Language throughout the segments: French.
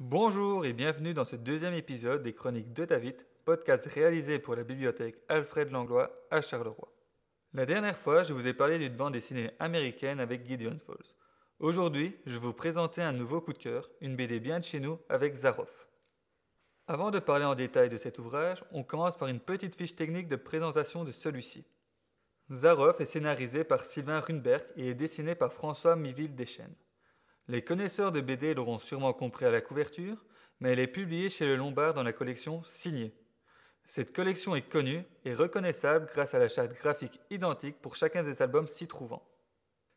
Bonjour et bienvenue dans ce deuxième épisode des Chroniques de David, podcast réalisé pour la bibliothèque Alfred Langlois à Charleroi. La dernière fois, je vous ai parlé d'une bande dessinée américaine avec Gideon Falls. Aujourd'hui, je vais vous présenter un nouveau coup de cœur, une BD bien de chez nous avec Zaroff. Avant de parler en détail de cet ouvrage, on commence par une petite fiche technique de présentation de celui-ci. Zaroff est scénarisé par Sylvain Runberg et est dessiné par François Miville Deschênes. Les connaisseurs de BD l'auront sûrement compris à la couverture, mais elle est publiée chez le Lombard dans la collection Signée. Cette collection est connue et reconnaissable grâce à la charte graphique identique pour chacun des albums s'y trouvant.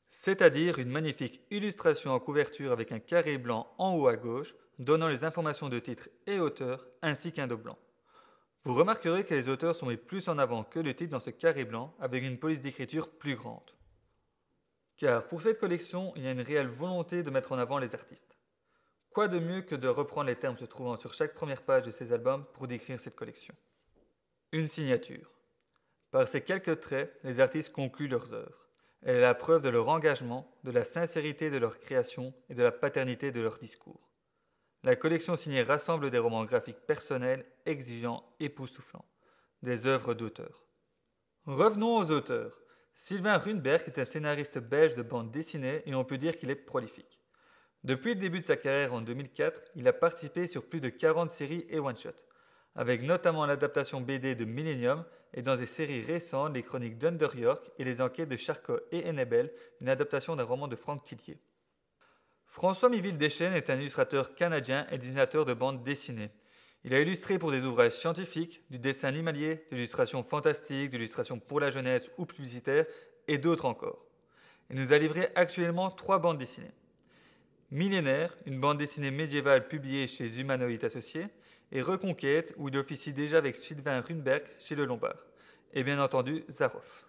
C'est-à-dire une magnifique illustration en couverture avec un carré blanc en haut à gauche, donnant les informations de titre et auteur, ainsi qu'un dos blanc. Vous remarquerez que les auteurs sont mis plus en avant que le titre dans ce carré blanc, avec une police d'écriture plus grande car pour cette collection, il y a une réelle volonté de mettre en avant les artistes. Quoi de mieux que de reprendre les termes se trouvant sur chaque première page de ces albums pour décrire cette collection Une signature. Par ces quelques traits, les artistes concluent leurs œuvres. Elle est la preuve de leur engagement, de la sincérité de leur création et de la paternité de leur discours. La collection signée rassemble des romans graphiques personnels, exigeants, époustouflants, des œuvres d'auteurs. Revenons aux auteurs. Sylvain Runberg est un scénariste belge de bande dessinée et on peut dire qu'il est prolifique. Depuis le début de sa carrière en 2004, il a participé sur plus de 40 séries et one-shots, avec notamment l'adaptation BD de Millennium et dans des séries récentes les chroniques d'Under York et les enquêtes de Charcot et Ennebel, une adaptation d'un roman de Franck Tillier. François Miville Deschênes est un illustrateur canadien et dessinateur de bande dessinée. Il a illustré pour des ouvrages scientifiques, du dessin animalier, d'illustrations fantastiques, d'illustrations pour la jeunesse ou publicitaire, et d'autres encore. Il nous a livré actuellement trois bandes dessinées. Millénaire, une bande dessinée médiévale publiée chez Humanoïdes Associés, et Reconquête, où il officie déjà avec Sylvain Runberg chez Le Lombard, et bien entendu Zaroff.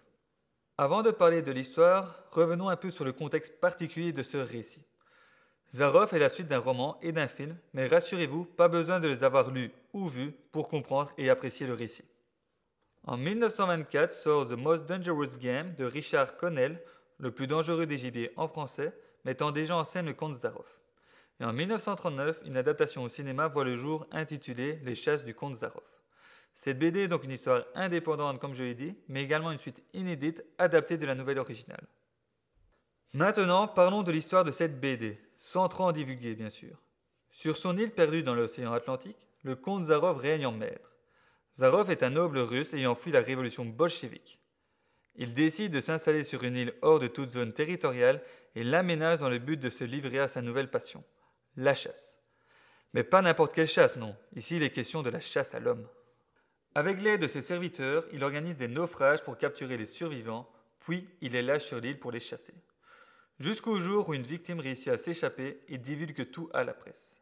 Avant de parler de l'histoire, revenons un peu sur le contexte particulier de ce récit. Zaroff est la suite d'un roman et d'un film, mais rassurez-vous, pas besoin de les avoir lus ou vus pour comprendre et apprécier le récit. En 1924 sort The Most Dangerous Game de Richard Connell, le plus dangereux des gibiers en français, mettant déjà en scène le conte Zaroff. Et en 1939, une adaptation au cinéma voit le jour intitulée Les chasses du conte Zaroff. Cette BD est donc une histoire indépendante, comme je l'ai dit, mais également une suite inédite adaptée de la nouvelle originale. Maintenant, parlons de l'histoire de cette BD sans trop en divulguer bien sûr. Sur son île perdue dans l'océan Atlantique, le comte Zarov règne en maître. Zarov est un noble russe ayant fui la révolution bolchevique. Il décide de s'installer sur une île hors de toute zone territoriale et l'aménage dans le but de se livrer à sa nouvelle passion, la chasse. Mais pas n'importe quelle chasse, non. Ici, il est question de la chasse à l'homme. Avec l'aide de ses serviteurs, il organise des naufrages pour capturer les survivants, puis il les lâche sur l'île pour les chasser jusqu'au jour où une victime réussit à s'échapper et divulgue tout à la presse.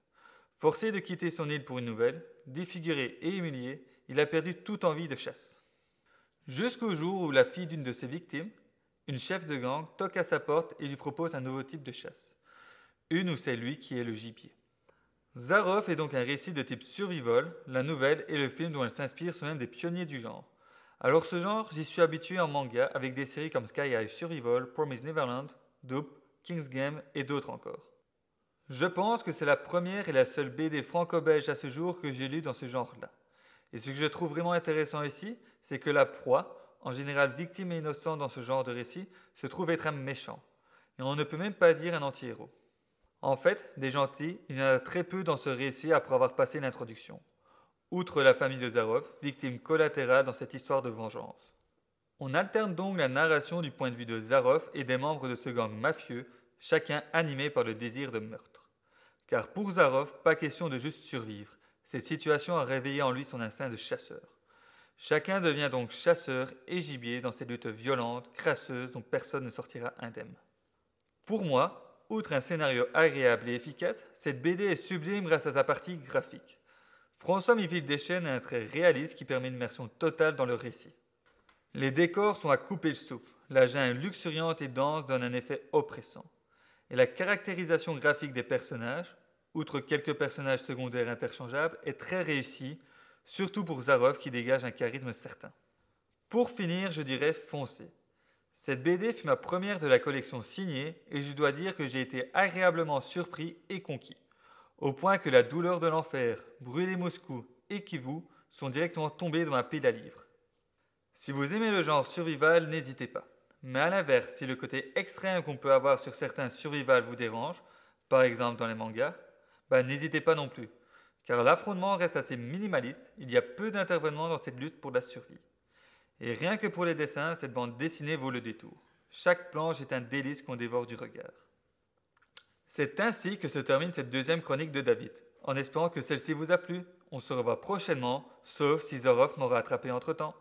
Forcé de quitter son île pour une nouvelle, défiguré et humilié, il a perdu toute envie de chasse. Jusqu'au jour où la fille d'une de ses victimes, une chef de gang, toque à sa porte et lui propose un nouveau type de chasse. Une où c'est lui qui est le gibier. Zaroff est donc un récit de type survival, la nouvelle et le film dont elle s'inspire sont même des pionniers du genre. Alors ce genre, j'y suis habitué en manga avec des séries comme Sky High Survival, Promise Neverland Dope, King's Game et d'autres encore. Je pense que c'est la première et la seule BD franco-belge à ce jour que j'ai lue dans ce genre-là. Et ce que je trouve vraiment intéressant ici, c'est que la proie, en général victime et innocent dans ce genre de récit, se trouve être un méchant. Et on ne peut même pas dire un anti-héros. En fait, des gentils, il y en a très peu dans ce récit après avoir passé l'introduction. Outre la famille de Zarov, victime collatérale dans cette histoire de vengeance. On alterne donc la narration du point de vue de Zaroff et des membres de ce gang mafieux, chacun animé par le désir de meurtre. Car pour Zaroff, pas question de juste survivre. Cette situation a réveillé en lui son instinct de chasseur. Chacun devient donc chasseur et gibier dans cette lutte violente, crasseuse, dont personne ne sortira indemne. Pour moi, outre un scénario agréable et efficace, cette BD est sublime grâce à sa partie graphique. François Miville a un trait réaliste qui permet une immersion totale dans le récit. Les décors sont à couper le souffle. La jungle luxuriante et dense donne un effet oppressant. Et la caractérisation graphique des personnages, outre quelques personnages secondaires interchangeables, est très réussie, surtout pour Zarov qui dégage un charisme certain. Pour finir, je dirais foncer. Cette BD fut ma première de la collection signée et je dois dire que j'ai été agréablement surpris et conquis, au point que La douleur de l'enfer, Brûler Moscou et Kivu sont directement tombés dans ma pile à livres. Si vous aimez le genre survival, n'hésitez pas. Mais à l'inverse, si le côté extrême qu'on peut avoir sur certains survival vous dérange, par exemple dans les mangas, bah, n'hésitez pas non plus. Car l'affrontement reste assez minimaliste, il y a peu d'intervenants dans cette lutte pour la survie. Et rien que pour les dessins, cette bande dessinée vaut le détour. Chaque planche est un délice qu'on dévore du regard. C'est ainsi que se termine cette deuxième chronique de David, en espérant que celle-ci vous a plu. On se revoit prochainement, sauf si Zorov m'aura attrapé entre-temps.